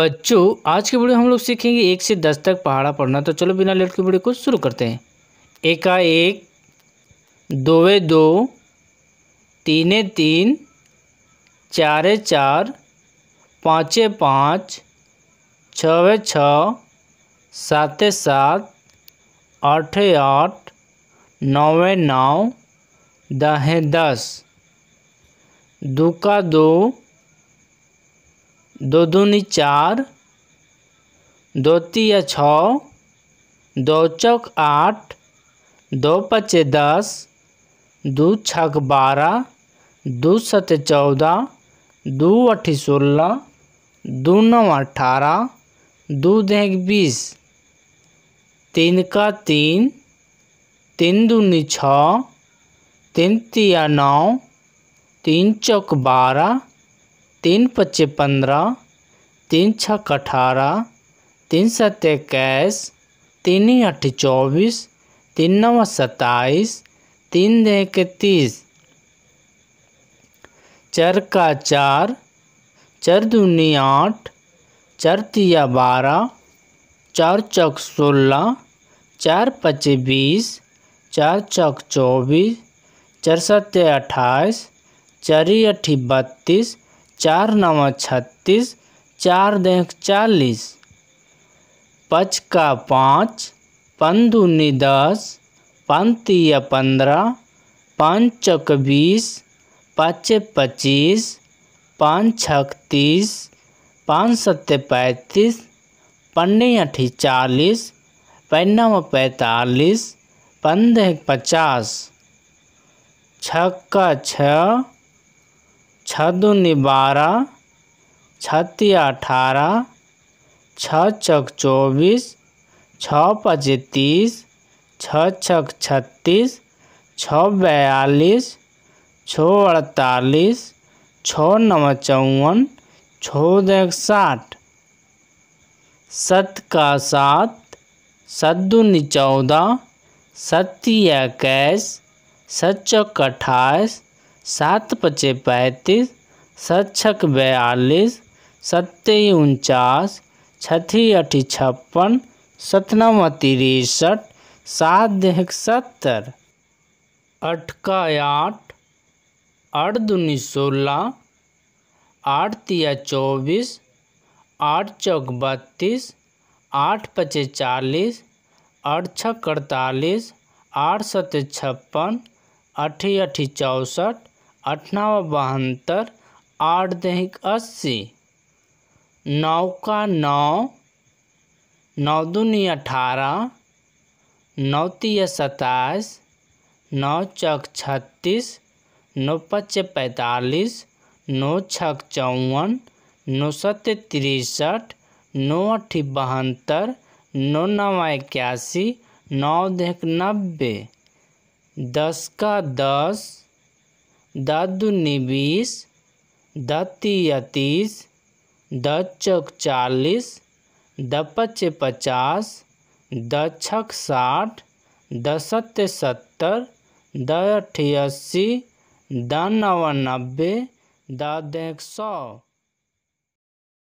बच्चों आज की वीडियो हम लोग सीखेंगे एक से दस तक पहाड़ा पढ़ना तो चलो बिना लेट के वीडियो को शुरू करते हैं एकाएक दोवे दो तीने तीन चारे चार पाँचे पाँच छवे छ साते सात आठ आठ नौवे नौ दहें दस दो का दो दो दूनी चार दो तीय छः दो चौक आठ दो पचे दस दो छक बारह दो सत चौदह दो अठ सोलह दो नौ अठारह दो देख बीस तीन का तीन तीन दूनी छः तीन तिया नौ तीन चौक बारह तीन पच्चे पंद्रह तीन छः अठारह तीन सत इक्कीस तीन ही अठ चौबीस तीन नौ सत्ताईस तीन दे के तीस चर का चार चर दूनी आठ चर तिया बारह चार चौक सोलह चार पचे बीस चार चौक चौबीस चार सत्य अट्ठाईस चार अठी बत्तीस चार नवा छत्तीस चार देख चालीस पच का पाँच पन दूनी दस पंती या पंद्रह पाँच चौक बीस पाँच पच्चीस पाँच छक तीस पाँच सत्य पैंतीस पन्ने अठी चालीस पन्ना पैंतालीस पंद पचास छक्का छः छद बारह छत्ती अठारह छः चक चौबीस छ पचतीस तीस छः छक छत्तीस छ बयालीस छ अड़तालीस छ नव चौवन छ देख साठ सत का सात सत चौदह सत्य इक्कीस सत अट्ठाईस सात पचे पैंतीस सत छक बयालीस सत्य उनचास छठी अठी छप्पन सतनम तिरसठ सात देह सत्तर अठका आठ आठ दुनी सोलह आठ तिया चौबीस आठ चौक बत्तीस आठ पचे चालीस आठ छः अड़तालीस आठ सत्य छप्पन अठी अठी चौंसठ अठानवा बहत्तर आठ दहिक अस्सी नौ का नौ नौ दूनी अठारह नौ तीय सताईस नौ चक छत्तीस नौ पच्चे पैंतालीस नौ छक चौवन नौ सत्य तिरसठ नौ अट्ठी बहत्तर नौ नवा इक्यासी नौ देख नब्बे दस का दस दाद दूनी बीस दतिया तीस दस चौक चालीस दपच पचास दक्षक साठ दसत्य सत्तर द अठासी द नवानबे द एक सौ